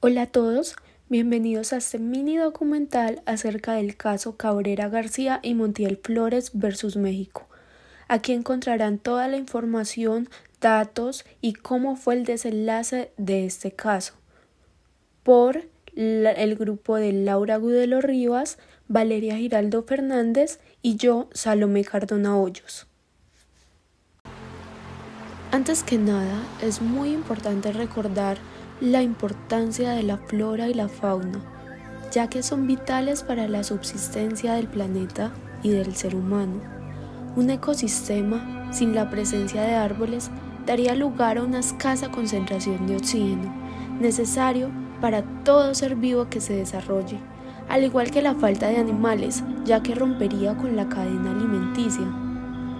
Hola a todos, bienvenidos a este mini documental acerca del caso Cabrera García y Montiel Flores versus México. Aquí encontrarán toda la información, datos y cómo fue el desenlace de este caso. Por el grupo de Laura Gudelo Rivas, Valeria Giraldo Fernández y yo, Salomé Cardona Hoyos. Antes que nada, es muy importante recordar la importancia de la flora y la fauna, ya que son vitales para la subsistencia del planeta y del ser humano. Un ecosistema sin la presencia de árboles daría lugar a una escasa concentración de oxígeno, necesario para todo ser vivo que se desarrolle, al igual que la falta de animales, ya que rompería con la cadena alimenticia.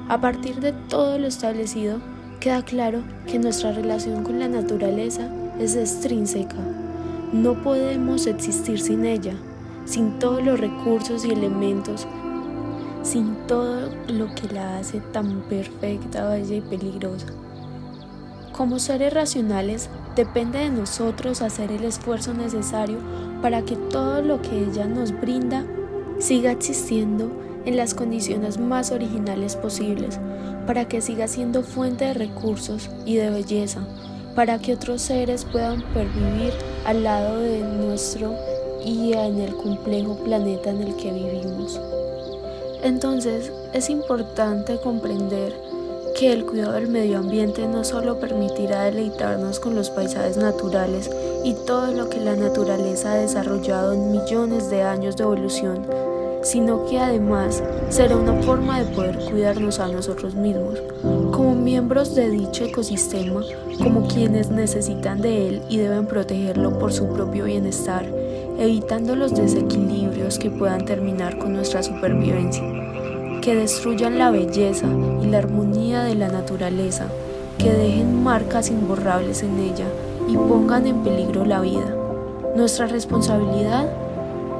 A partir de todo lo establecido, queda claro que nuestra relación con la naturaleza es extrínseca. No podemos existir sin ella, sin todos los recursos y elementos, sin todo lo que la hace tan perfecta, bella y peligrosa. Como seres racionales, depende de nosotros hacer el esfuerzo necesario para que todo lo que ella nos brinda siga existiendo en las condiciones más originales posibles, para que siga siendo fuente de recursos y de belleza, para que otros seres puedan pervivir al lado de nuestro y en el complejo planeta en el que vivimos. Entonces, es importante comprender que el cuidado del medio ambiente no solo permitirá deleitarnos con los paisajes naturales y todo lo que la naturaleza ha desarrollado en millones de años de evolución, sino que además será una forma de poder cuidarnos a nosotros mismos, como miembros de dicho ecosistema, como quienes necesitan de él y deben protegerlo por su propio bienestar, evitando los desequilibrios que puedan terminar con nuestra supervivencia, que destruyan la belleza y la armonía de la naturaleza, que dejen marcas imborrables en ella y pongan en peligro la vida. Nuestra responsabilidad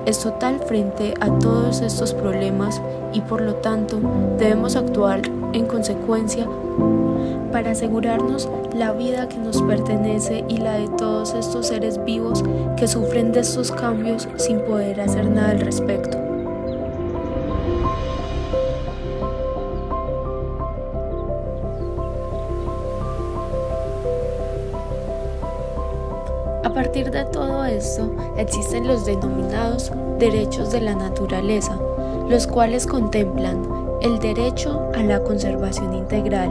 es total frente a todos estos problemas y por lo tanto debemos actuar en consecuencia para asegurarnos la vida que nos pertenece y la de todos estos seres vivos que sufren de estos cambios sin poder hacer nada al respecto. A partir de todo esto existen los denominados derechos de la naturaleza, los cuales contemplan el derecho a la conservación integral,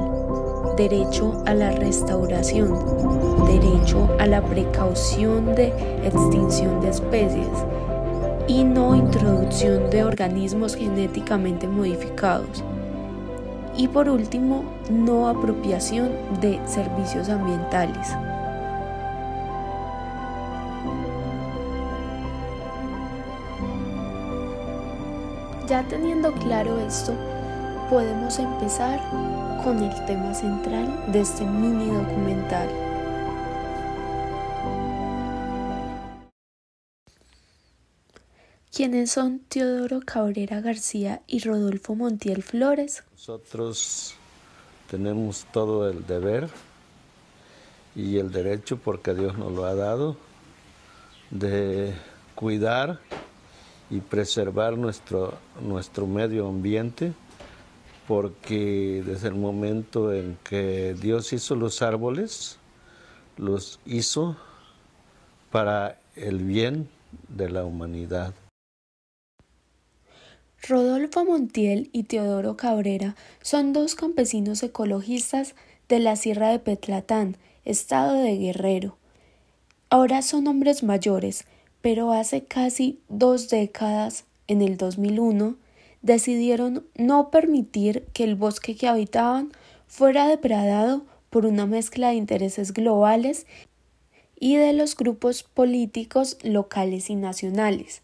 derecho a la restauración, derecho a la precaución de extinción de especies y no introducción de organismos genéticamente modificados. Y por último, no apropiación de servicios ambientales. Ya teniendo claro esto, podemos empezar con el tema central de este mini documental. ¿Quiénes son Teodoro Cabrera García y Rodolfo Montiel Flores? Nosotros tenemos todo el deber y el derecho, porque Dios nos lo ha dado, de cuidar y preservar nuestro, medio ambiente, porque desde el momento en que Dios hizo los árboles, los hizo para el bien de la humanidad. Rodolfo Montiel y Teodoro Cabrera son dos campesinos ecologistas de la Sierra de Petlatán, estado de Guerrero. Ahora son hombres mayores, pero hace casi dos décadas, en el 2001, decidieron no permitir que el bosque que habitaban fuera depredado por una mezcla de intereses globales y de los grupos políticos locales y nacionales.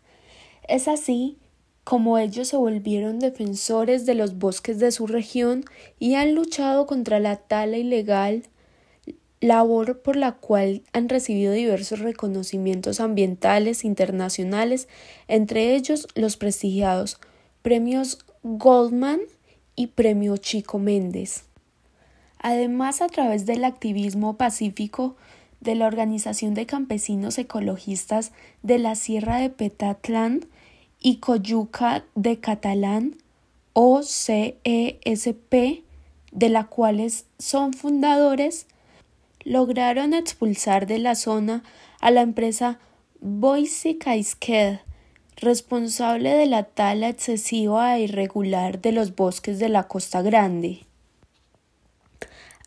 Es así como ellos se volvieron defensores de los bosques de su región y han luchado contra la tala ilegal, labor por la cual han recibido diversos reconocimientos ambientales internacionales, entre ellos los prestigiados premios Goldman y premio Chico Méndez. Además, a través del activismo pacífico de la Organización de Campesinos Ecologistas de la Sierra de Petatlán y Coyuca de Catalán, OCESP, de la cuales son fundadores, lograron expulsar de la zona a la empresa Boise Cascade, responsable de la tala excesiva e irregular de los bosques de la Costa Grande.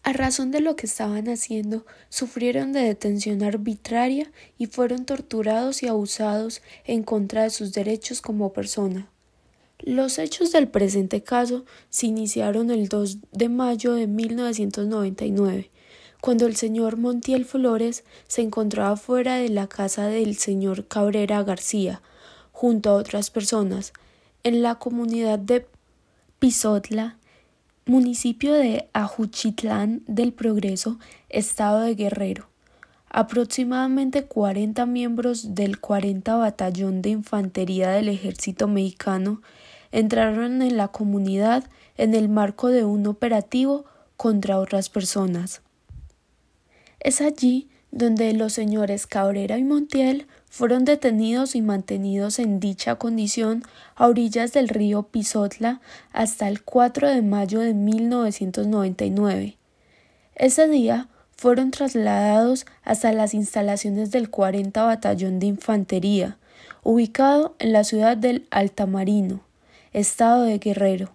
A razón de lo que estaban haciendo, sufrieron de detención arbitraria y fueron torturados y abusados en contra de sus derechos como persona. Los hechos del presente caso se iniciaron el 2 de mayo de 1999 cuando el señor Montiel Flores se encontraba fuera de la casa del señor Cabrera García, junto a otras personas, en la comunidad de Pizotla, municipio de Ajuchitlán del Progreso, estado de Guerrero. Aproximadamente 40 miembros del 40 Batallón de Infantería del Ejército Mexicano entraron en la comunidad en el marco de un operativo contra otras personas. Es allí donde los señores Cabrera y Montiel fueron detenidos y mantenidos en dicha condición a orillas del río Pisotla hasta el 4 de mayo de 1999. Ese día fueron trasladados hasta las instalaciones del 40 Batallón de Infantería, ubicado en la ciudad del Altamarino, estado de Guerrero.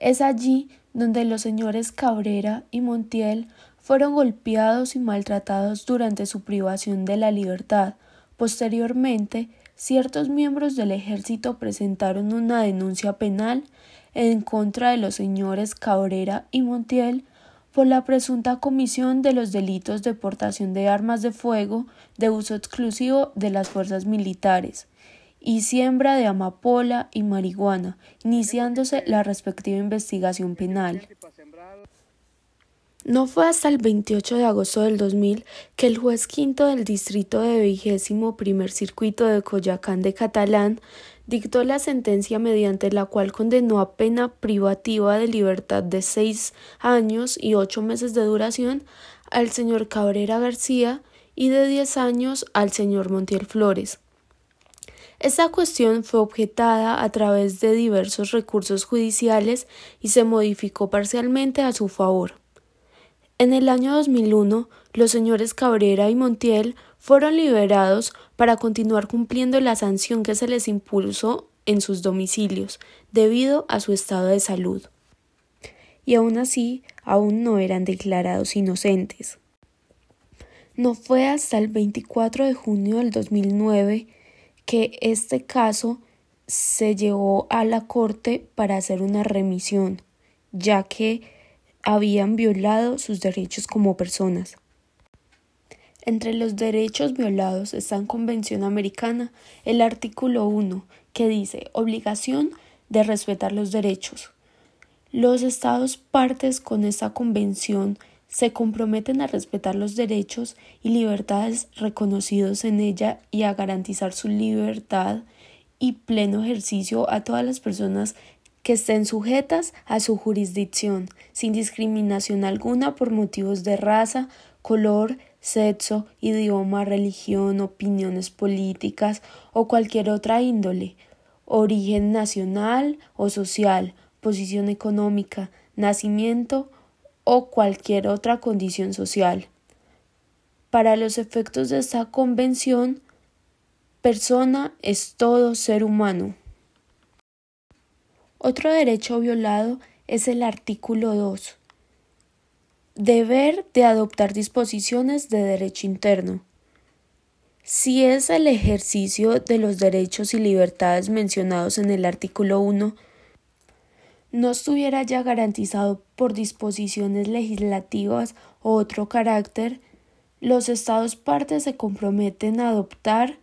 Es allí donde los señores Cabrera y Montiel fueron golpeados y maltratados durante su privación de la libertad. Posteriormente, ciertos miembros del ejército presentaron una denuncia penal en contra de los señores Cabrera y Montiel por la presunta comisión de los delitos de portación de armas de fuego de uso exclusivo de las fuerzas militares y siembra de amapola y marihuana, iniciándose la respectiva investigación penal. No fue hasta el 28 de agosto del 2000 que el juez quinto del distrito de vigésimo primer circuito de Coyacán de Catalán dictó la sentencia mediante la cual condenó a pena privativa de libertad de seis años y ocho meses de duración al señor Cabrera García y de diez años al señor Montiel Flores. Esta cuestión fue objetada a través de diversos recursos judiciales y se modificó parcialmente a su favor. En el año 2001, los señores Cabrera y Montiel fueron liberados para continuar cumpliendo la sanción que se les impuso en sus domicilios, debido a su estado de salud. Y aún así, aún no eran declarados inocentes. No fue hasta el 24 de junio del 2009 que este caso se llevó a la Corte para hacer una remisión, ya que habían violado sus derechos como personas. Entre los derechos violados está en Convención Americana el artículo 1, que dice obligación de respetar los derechos. Los Estados partes con esta convención se comprometen a respetar los derechos y libertades reconocidos en ella y a garantizar su libertad y pleno ejercicio a todas las personas que estén sujetas a su jurisdicción, sin discriminación alguna por motivos de raza, color, sexo, idioma, religión, opiniones políticas o cualquier otra índole, origen nacional o social, posición económica, nacimiento o cualquier otra condición social. Para los efectos de esta convención, persona es todo ser humano. Otro derecho violado es el artículo 2. Deber de adoptar disposiciones de derecho interno. Si es el ejercicio de los derechos y libertades mencionados en el artículo 1, no estuviera ya garantizado por disposiciones legislativas o otro carácter, los Estados partes se comprometen a adoptar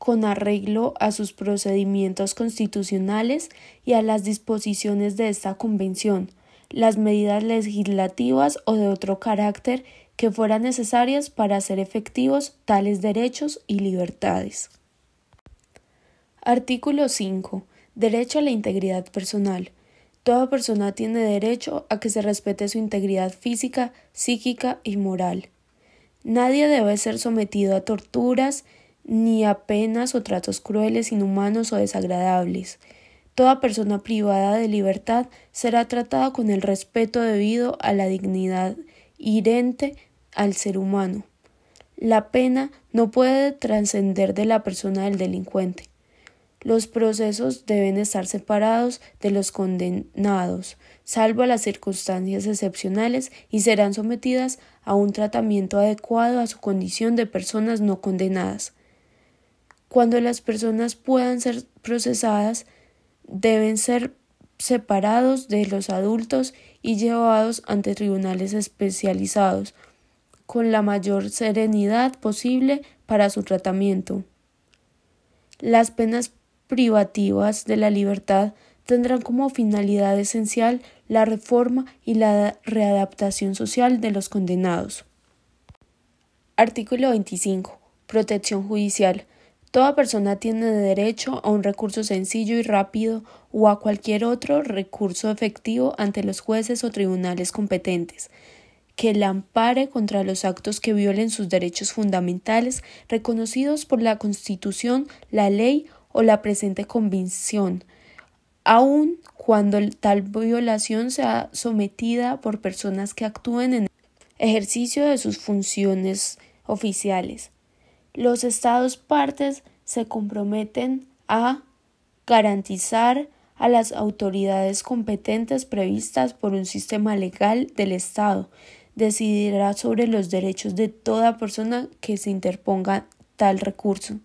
con arreglo a sus procedimientos constitucionales y a las disposiciones de esta Convención, las medidas legislativas o de otro carácter que fueran necesarias para hacer efectivos tales derechos y libertades. Artículo 5. Derecho a la integridad personal. Toda persona tiene derecho a que se respete su integridad física, psíquica y moral. Nadie debe ser sometido a torturas, ni a penas o tratos crueles, inhumanos o desagradables. Toda persona privada de libertad será tratada con el respeto debido a la dignidad inherente al ser humano. La pena no puede trascender de la persona del delincuente. Los procesos deben estar separados de los condenados, salvo las circunstancias excepcionales, y serán sometidas a un tratamiento adecuado a su condición de personas no condenadas. Cuando las personas puedan ser procesadas, deben ser separados de los adultos y llevados ante tribunales especializados con la mayor serenidad posible para su tratamiento. Las penas privativas de la libertad tendrán como finalidad esencial la reforma y la readaptación social de los condenados. Artículo 25. Protección judicial. Toda persona tiene derecho a un recurso sencillo y rápido o a cualquier otro recurso efectivo ante los jueces o tribunales competentes que la ampare contra los actos que violen sus derechos fundamentales reconocidos por la Constitución, la ley o la presente convicción aun cuando tal violación sea sometida por personas que actúen en ejercicio de sus funciones oficiales los Estados partes se comprometen a garantizar a las autoridades competentes previstas por un sistema legal del Estado. Decidirá sobre los derechos de toda persona que se interponga tal recurso.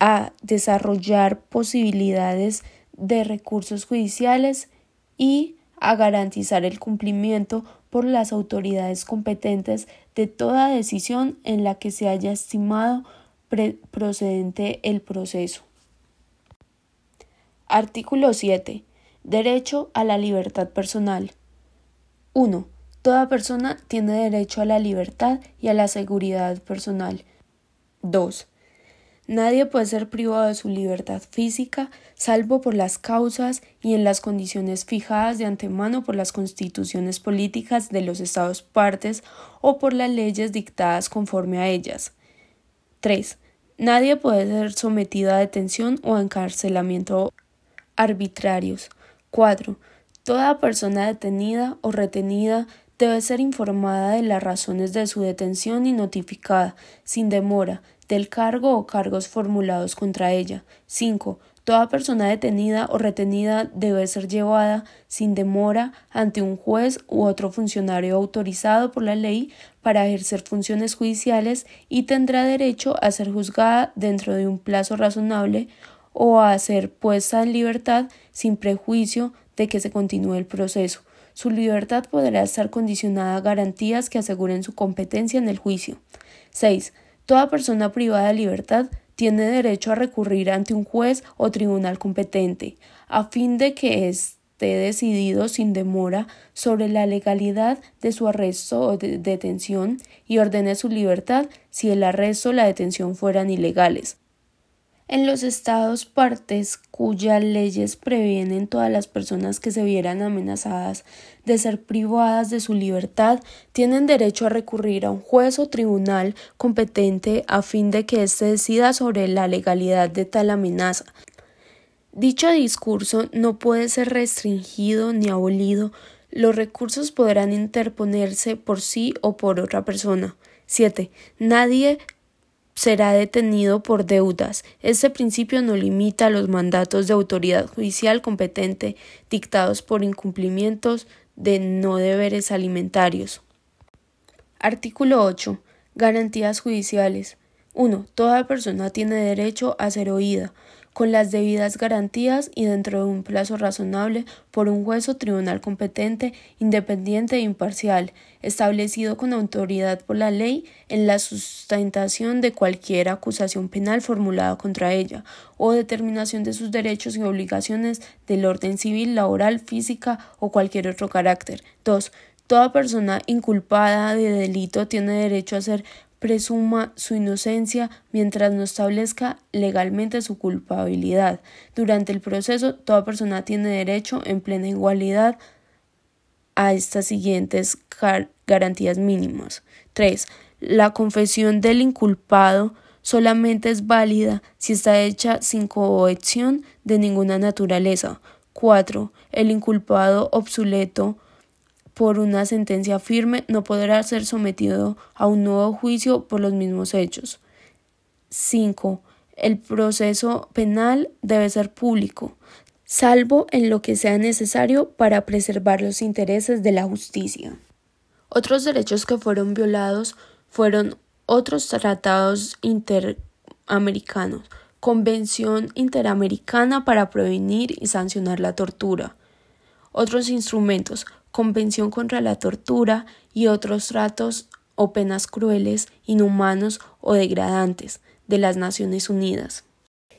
A desarrollar posibilidades de recursos judiciales y a garantizar el cumplimiento por las autoridades competentes de toda decisión en la que se haya estimado procedente el proceso. Artículo 7. Derecho a la libertad personal. 1. Toda persona tiene derecho a la libertad y a la seguridad personal. 2. Nadie puede ser privado de su libertad física, salvo por las causas y en las condiciones fijadas de antemano por las constituciones políticas de los Estados partes o por las leyes dictadas conforme a ellas. 3. Nadie puede ser sometido a detención o encarcelamiento arbitrarios. 4. Toda persona detenida o retenida debe ser informada de las razones de su detención y notificada, sin demora, del cargo o cargos formulados contra ella. 5. Toda persona detenida o retenida debe ser llevada sin demora ante un juez u otro funcionario autorizado por la ley para ejercer funciones judiciales y tendrá derecho a ser juzgada dentro de un plazo razonable o a ser puesta en libertad sin prejuicio de que se continúe el proceso. Su libertad podrá estar condicionada a garantías que aseguren su competencia en el juicio. 6. Toda persona privada de libertad tiene derecho a recurrir ante un juez o tribunal competente, a fin de que esté decidido sin demora sobre la legalidad de su arresto o detención y ordene su libertad si el arresto o la detención fueran ilegales en los estados partes cuyas leyes previenen todas las personas que se vieran amenazadas de ser privadas de su libertad tienen derecho a recurrir a un juez o tribunal competente a fin de que éste decida sobre la legalidad de tal amenaza. Dicho discurso no puede ser restringido ni abolido. Los recursos podrán interponerse por sí o por otra persona. 7. Nadie será detenido por deudas. Este principio no limita los mandatos de autoridad judicial competente dictados por incumplimientos de no deberes alimentarios. Artículo 8. Garantías judiciales. 1. Toda persona tiene derecho a ser oída, con las debidas garantías y dentro de un plazo razonable por un juez o tribunal competente, independiente e imparcial, establecido con autoridad por la ley en la sustentación de cualquier acusación penal formulada contra ella, o determinación de sus derechos y obligaciones del orden civil, laboral, física o cualquier otro carácter. 2. Toda persona inculpada de delito tiene derecho a ser presuma su inocencia mientras no establezca legalmente su culpabilidad. Durante el proceso, toda persona tiene derecho en plena igualdad a estas siguientes garantías mínimas. 3. La confesión del inculpado solamente es válida si está hecha sin cohección de ninguna naturaleza. 4. El inculpado obsoleto por una sentencia firme no podrá ser sometido a un nuevo juicio por los mismos hechos. 5. El proceso penal debe ser público, salvo en lo que sea necesario para preservar los intereses de la justicia. Otros derechos que fueron violados fueron otros tratados interamericanos, Convención Interamericana para prevenir y sancionar la tortura, otros instrumentos, Convención contra la Tortura y otros tratos o penas crueles, inhumanos o degradantes de las Naciones Unidas.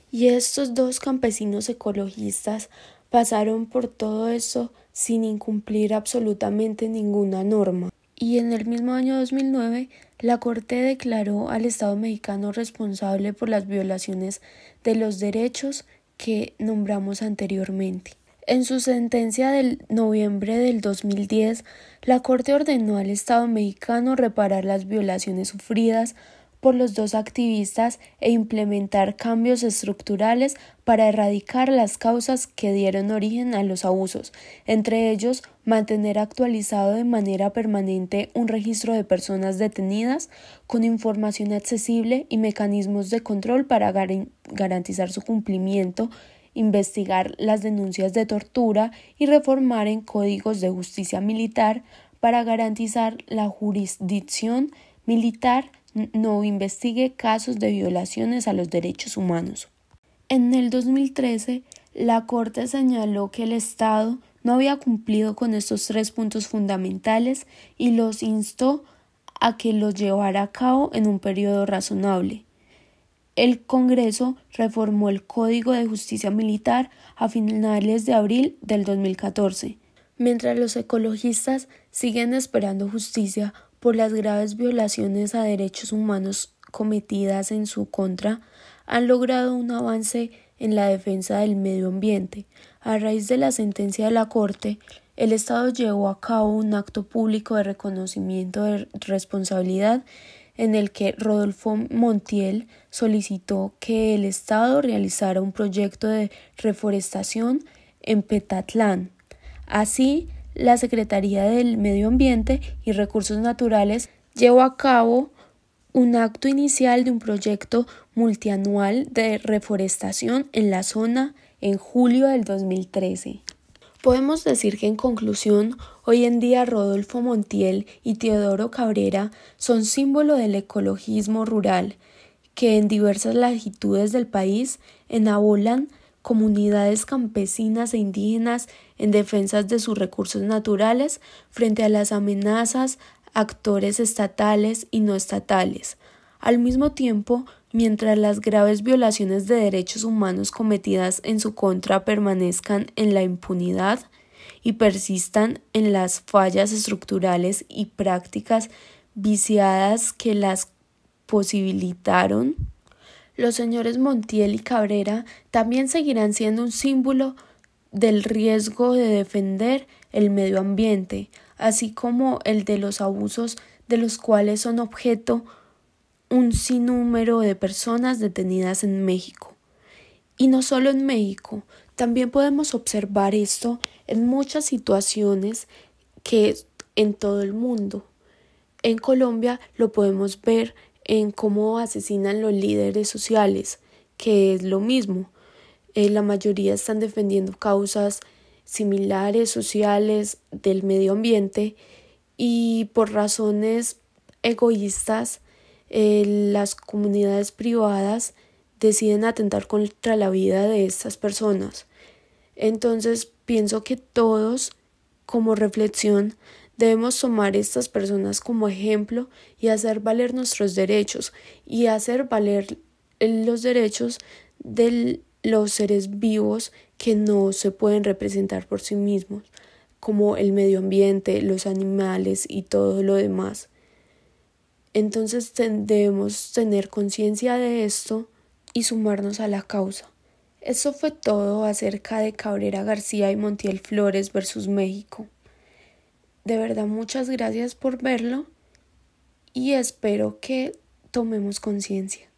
Y estos dos campesinos ecologistas pasaron por todo eso sin incumplir absolutamente ninguna norma. Y en el mismo año 2009, la Corte declaró al Estado mexicano responsable por las violaciones de los derechos que nombramos anteriormente. En su sentencia del noviembre del 2010, la Corte ordenó al Estado mexicano reparar las violaciones sufridas por los dos activistas e implementar cambios estructurales para erradicar las causas que dieron origen a los abusos, entre ellos mantener actualizado de manera permanente un registro de personas detenidas con información accesible y mecanismos de control para garantizar su cumplimiento investigar las denuncias de tortura y reformar en códigos de justicia militar para garantizar la jurisdicción militar no investigue casos de violaciones a los derechos humanos. En el 2013, la Corte señaló que el Estado no había cumplido con estos tres puntos fundamentales y los instó a que los llevara a cabo en un periodo razonable el Congreso reformó el Código de Justicia Militar a finales de abril del 2014. Mientras los ecologistas siguen esperando justicia por las graves violaciones a derechos humanos cometidas en su contra, han logrado un avance en la defensa del medio ambiente. A raíz de la sentencia de la Corte, el Estado llevó a cabo un acto público de reconocimiento de responsabilidad en el que Rodolfo Montiel solicitó que el Estado realizara un proyecto de reforestación en Petatlán. Así, la Secretaría del Medio Ambiente y Recursos Naturales llevó a cabo un acto inicial de un proyecto multianual de reforestación en la zona en julio del 2013. Podemos decir que en conclusión, hoy en día Rodolfo Montiel y Teodoro Cabrera son símbolo del ecologismo rural, que en diversas latitudes del país enabolan comunidades campesinas e indígenas en defensa de sus recursos naturales frente a las amenazas actores estatales y no estatales. Al mismo tiempo, mientras las graves violaciones de derechos humanos cometidas en su contra permanezcan en la impunidad y persistan en las fallas estructurales y prácticas viciadas que las posibilitaron, los señores Montiel y Cabrera también seguirán siendo un símbolo del riesgo de defender el medio ambiente, así como el de los abusos de los cuales son objeto un sinnúmero de personas detenidas en México. Y no solo en México, también podemos observar esto en muchas situaciones que en todo el mundo. En Colombia lo podemos ver en cómo asesinan los líderes sociales, que es lo mismo. Eh, la mayoría están defendiendo causas similares, sociales, del medio ambiente, y por razones egoístas eh, las comunidades privadas deciden atentar contra la vida de estas personas. Entonces pienso que todos, como reflexión, debemos tomar estas personas como ejemplo y hacer valer nuestros derechos y hacer valer los derechos de los seres vivos que no se pueden representar por sí mismos, como el medio ambiente, los animales y todo lo demás. Entonces debemos tener conciencia de esto y sumarnos a la causa. Eso fue todo acerca de Cabrera García y Montiel Flores versus México. De verdad muchas gracias por verlo y espero que tomemos conciencia.